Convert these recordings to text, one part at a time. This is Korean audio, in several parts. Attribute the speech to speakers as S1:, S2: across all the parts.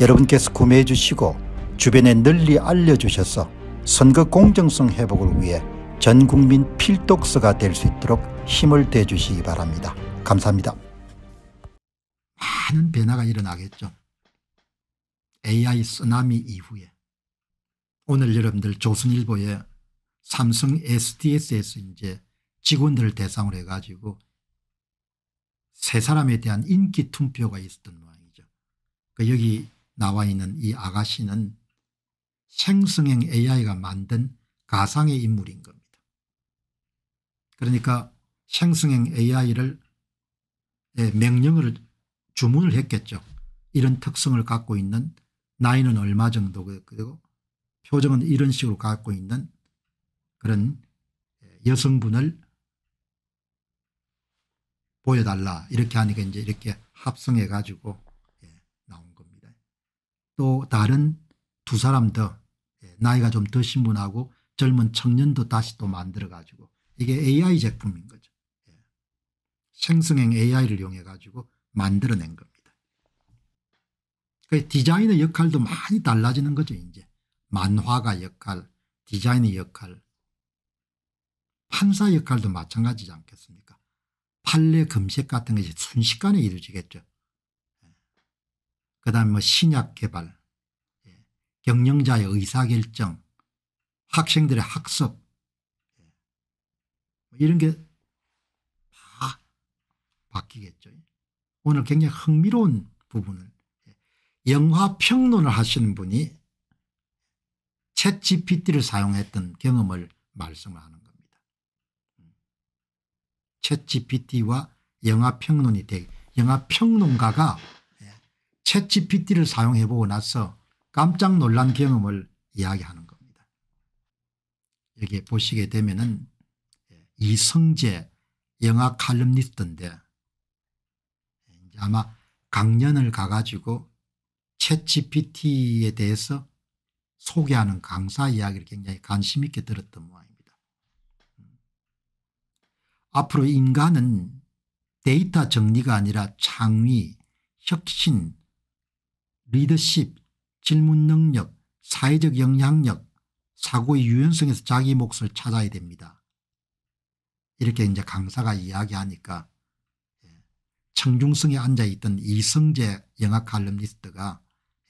S1: 여러분께서 구매해 주시고 주변에 널리 알려주셔서 선거 공정성 회복을 위해 전국민 필독서가 될 수 있도록 힘을 대주시기 바랍니다. 감사합니다. 많은 변화가 일어나겠죠. AI 쓰나미 이후에 오늘 여러분들 조선일보에 삼성 SDS에서 이제 직원들을 대상으로 해가지고 세 사람에 대한 인기 투표가 있었던 모양이죠. 그 여기 나와 있는 이 아가씨는 생성형 AI가 만든 가상의 인물인 겁니다. 그러니까 생성형 AI를 예, 명령을 주문을 했겠죠. 이런 특성을 갖고 있는 나이는 얼마 정도 그리고 표정은 이런 식으로 갖고 있는 그런 예, 여성분을 보여달라 이렇게 하니까 이제 이렇게 합성해 가지고 또 다른 두 사람 더 예, 나이가 좀 드신 분하고 젊은 청년도 다시 또 만들어가지고 이게 AI 제품인 거죠. 예. 생성형 AI를 이용해가지고 만들어낸 겁니다. 그 디자인의 역할도 많이 달라지는 거죠. 이제 만화가 역할, 디자인의 역할, 판사 역할도 마찬가지지 않겠습니까? 판례 검색 같은 것이 순식간에 이루어지겠죠. 그다음 뭐 신약 개발 예, 경영자의 의사결정 학생들의 학습 예, 뭐 이런 게 다 바뀌겠죠. 오늘 굉장히 흥미로운 부분을 예, 영화 평론을 하시는 분이 챗 gpt를 사용했던 경험을 말씀하는 을 겁니다. 챗 gpt와 영화 평론이 되 영화 평론가가 챗 GPT를 사용해 보고 나서 깜짝 놀란 경험을 이야기하는 겁니다. 여기 보시게 되면은 예, 이성재 영화 칼럼니스트인데 아마 강연을 가가지고 챗 GPT에 대해서 소개하는 강사 이야기를 굉장히 관심 있게 들었던 모양입니다. 음. 앞으로 인간은 데이터 정리가 아니라 창의, 혁신, 리더십, 질문 능력, 사회적 영향력, 사고의 유연성에서 자기 몫을 찾아야 됩니다. 이렇게 이제 강사가 이야기하니까 예, 청중성에 앉아있던 이성재 영화 칼럼니스트가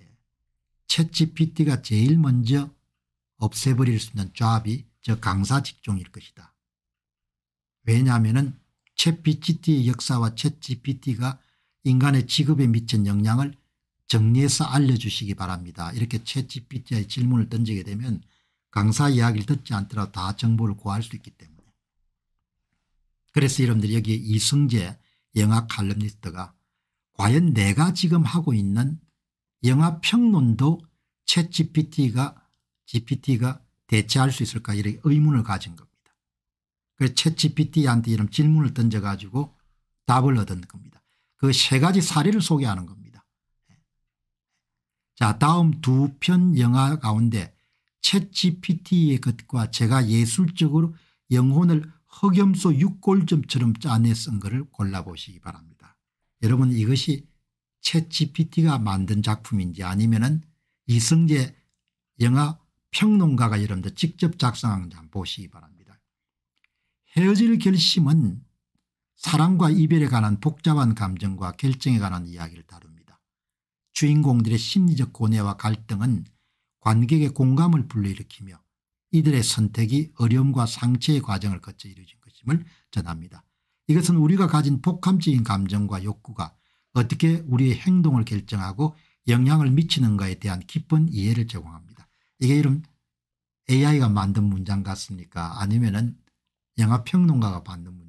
S1: 예, 챗GPT가 제일 먼저 없애버릴 수 있는 조합이 저 강사 직종일 것이다. 왜냐하면 챗 g p 의 역사와 챗GPT가 인간의 직업에 미친 영향을 정리해서 알려주시기 바랍니다. 이렇게 채찌피티의 질문을 던지게 되면 강사 이야기를 듣지 않더라도 다 정보를 구할 수 있기 때문에. 그래서 여러분들 여기에 이승재 영화 칼럼니스트가 과연 내가 지금 하고 있는 영화 평론도 채 GPT가 GPT가 대체할 수 있을까 이렇 의문을 가진 겁니다. 그래서 채 GPT한테 이런 질문을 던져가지고 답을 얻은 겁니다. 그 세 가지 사례를 소개하는 겁니다. 자 다음 두 편 영화 가운데 채 g p t 의 것과 제가 예술적으로 영혼을 흑염소 육골점처럼 짜내 쓴 것을 골라보시기 바랍니다. 여러분 이것이 채 g p t 가 만든 작품인지 아니면 은 이승재 영화 평론가가 여러분들 직접 작성한 한번 보시기 바랍니다. 헤어질 결심은 사랑과 이별에 관한 복잡한 감정과 결정에 관한 이야기를 다룹니다. 주인공들의 심리적 고뇌와 갈등은 관객의 공감을 불러일으키며 이들의 선택이 어려움과 상처의 과정을 거쳐 이루어진 것임을 전합니다. 이것은 우리가 가진 폭합적인 감정과 욕구가 어떻게 우리의 행동을 결정하고 영향을 미치는가에 대한 깊은 이해를 제공합니다. 이게 이런 AI가 만든 문장 같습니까 아니면 영화평론가가 만든 문장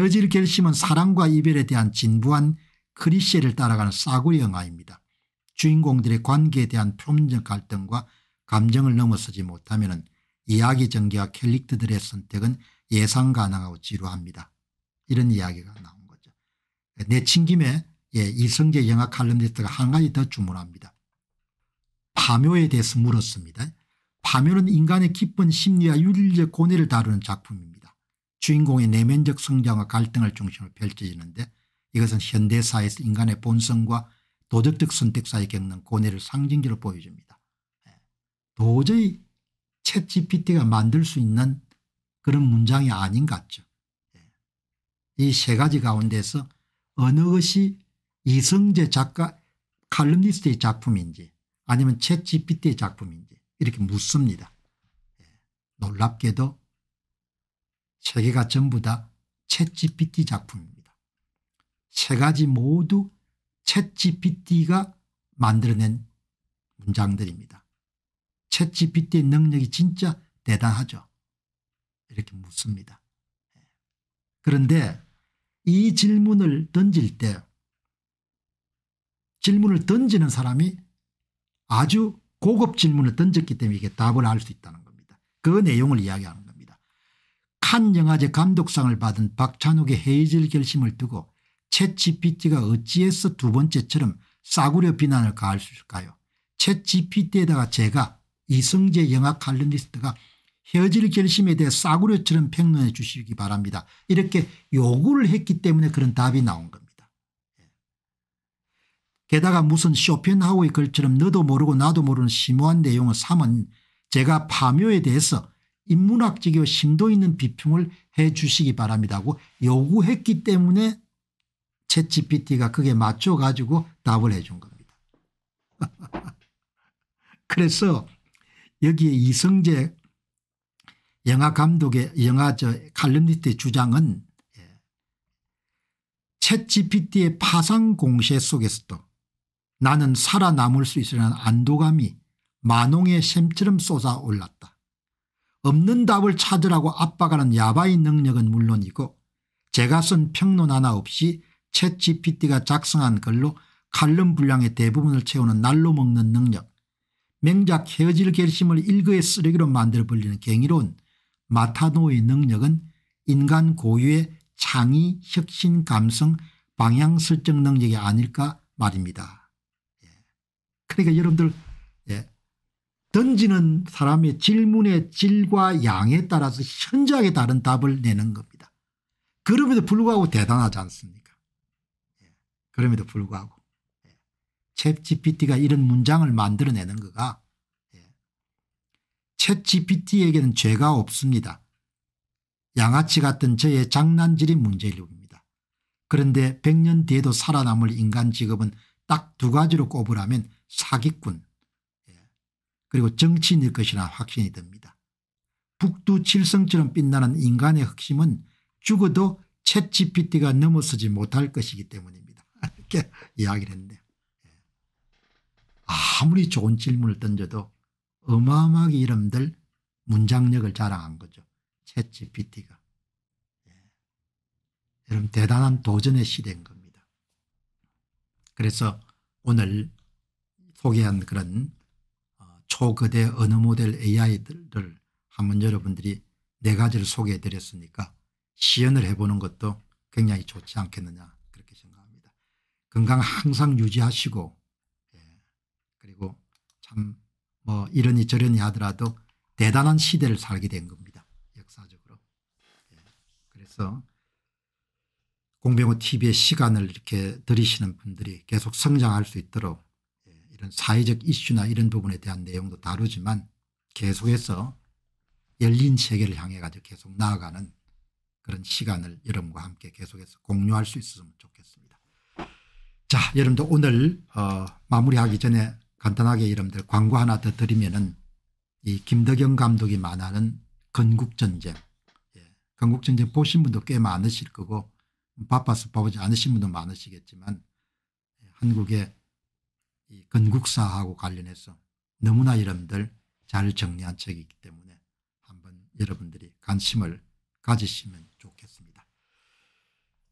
S1: 헤어질 결심은 사랑과 이별에 대한 진부한 크리셰를 따라가는 싸구려 영화입니다. 주인공들의 관계에 대한 표면적 갈등과 감정을 넘어서지 못하면 이야기 전개와 캐릭터들의 선택은 예상 가능하고 지루합니다. 이런 이야기가 나온 거죠. 내친김에 예, 이성재 영화 칼럼니스트가 한 가지 더 주문합니다. 파묘에 대해서 물었습니다. 파묘는 인간의 깊은 심리와 윤리적 고뇌를 다루는 작품입니다. 주인공의 내면적 성장과 갈등을 중심으로 펼쳐지는데 이것은 현대사에서 인간의 본성과 도덕적 선택 사이 겪는 고뇌를 상징적으로 보여줍니다. 예. 도저히 챗 GPT가 만들 수 있는 그런 문장이 아닌 것 같죠. 예. 이세 가지 가운데서 어느 것이 이성재 작가 칼럼니스트의 작품인지 아니면 챗 GPT의 작품인지 이렇게 묻습니다. 예. 놀랍게도 세계가 전부 다 챗GPT 작품입니다. 세 가지 모두 챗GPT가 만들어낸 문장들입니다. 챗GPT의 능력이 진짜 대단하죠. 이렇게 묻습니다. 그런데 이 질문을 던질 때 질문을 던지는 사람이 아주 고급 질문을 던졌기 때문에 이게 답을 알 수 있다는 겁니다. 그 내용을 이야기하는 거예요. 칸 영화제 감독상을 받은 박찬욱의 헤이즐 결심을 두고 챗 GPT가 어찌해서 두 번째처럼 싸구려 비난을 가할 수 있을까요 챗 GPT에다가 제가 이성재 영화 칼럼니스트가 헤어질 결심에 대해 싸구려처럼 평론해 주시기 바랍니다. 이렇게 요구를 했기 때문에 그런 답이 나온 겁니다. 예. 게다가 무슨 쇼펜하우의 글처럼 너도 모르고 나도 모르는 심오한 내용을 삼은 제가 파묘에 대해서 인문학적이고 심도 있는 비평을 해 주시기 바랍니다고 요구했기 때문에 채 GPT가 그게 맞춰 가지고 답을 해 준 겁니다. 그래서 여기에 이성재 영화 감독의 영화 칼럼니스트의 주장은 채 예, GPT의 파상 공세 속에서도 나는 살아남을 수 있으려는 안도감이 만홍의 샘처럼 쏟아올랐다. 없는 답을 찾으라고 압박하는 야바의 능력은 물론이고 제가 쓴 평론 하나 없이 챗 gpt가 작성한 글로 칼럼 분량의 대부분을 채우는 날로 먹는 능력 명작 헤어질 결심을 일거의 쓰레기로 만들어버리는 경이로운 마타노의 능력은 인간 고유의 창의 혁신 감성 방향 설정 능력이 아닐까 말입니다. 예. 그러니까 여러분들 예. 던지는 사람의 질문의 질과 양에 따라서 현저하게 다른 답을 내는 겁니다. 그럼에도 불구하고 대단하지 않습니까? 예, 그럼에도 불구하고 예, 챗 GPT가 이런 문장을 만들어내는 거가 예, 챗 GPT에게는 죄가 없습니다. 양아치 같은 저의 장난질이 문제일입니다. 그런데 100년 뒤에도 살아남을 인간 직업은 딱 두 가지로 꼽으라면 사기꾼 그리고 정치인일 것이라 확신이 듭니다. 북두 칠성처럼 빛나는 인간의 흑심은 죽어도 챗 GPT가 넘어서지 못할 것이기 때문입니다. 이렇게 이야기를 했네요. 예. 아무리 좋은 질문을 던져도 어마어마하게 이름들 문장력을 자랑한 거죠. 챗 GPT가. 여러분 대단한 도전의 시대인 겁니다. 그래서 오늘 소개한 그런 초거대 언어 모델 AI들을 한번 여러분들이 네 가지를 소개해 드렸으니까 시연을 해보는 것도 굉장히 좋지 않겠느냐 그렇게 생각합니다. 건강 항상 유지하시고 예. 그리고 참 뭐 이러니 저러니 하더라도 대단한 시대를 살게 된 겁니다. 역사적으로. 예. 그래서 공병호 tv의 시간을 이렇게 들이시는 분들이 계속 성장할 수 있도록 이런 사회적 이슈나 이런 부분에 대한 내용도 다루지만 계속해서 열린 세계를 향해 가지고 계속 나아가는 그런 시간을 여러분과 함께 계속해서 공유할 수 있었으면 좋겠습니다. 자 여러분들 오늘 어, 마무리하기 전에 간단하게 여러분들 광고 하나 더 드리면은 이 김덕영 감독이 만화는 건국전쟁 예. 건국전쟁 보신 분도 꽤 많으실 거고 바빠서 보지 않으신 분도 많으시겠지만 예, 한국의 이 건국사하고 관련해서 너무나 여러분들 잘 정리한 책이기 때문에 한번 여러분들이 관심을 가지시면 좋겠습니다.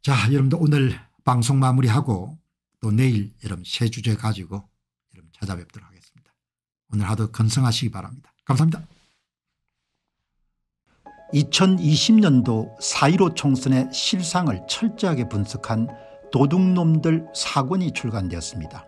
S1: 자 여러분들 오늘 방송 마무리하고 또 내일 여러분 새 주제 가지고 여러분 찾아뵙도록 하겠습니다. 오늘 하도 건성하시기 바랍니다. 감사합니다. 2020년도 4.15 총선의 실상을 철저하게 분석한 도둑놈들 사건이 출간되었습니다.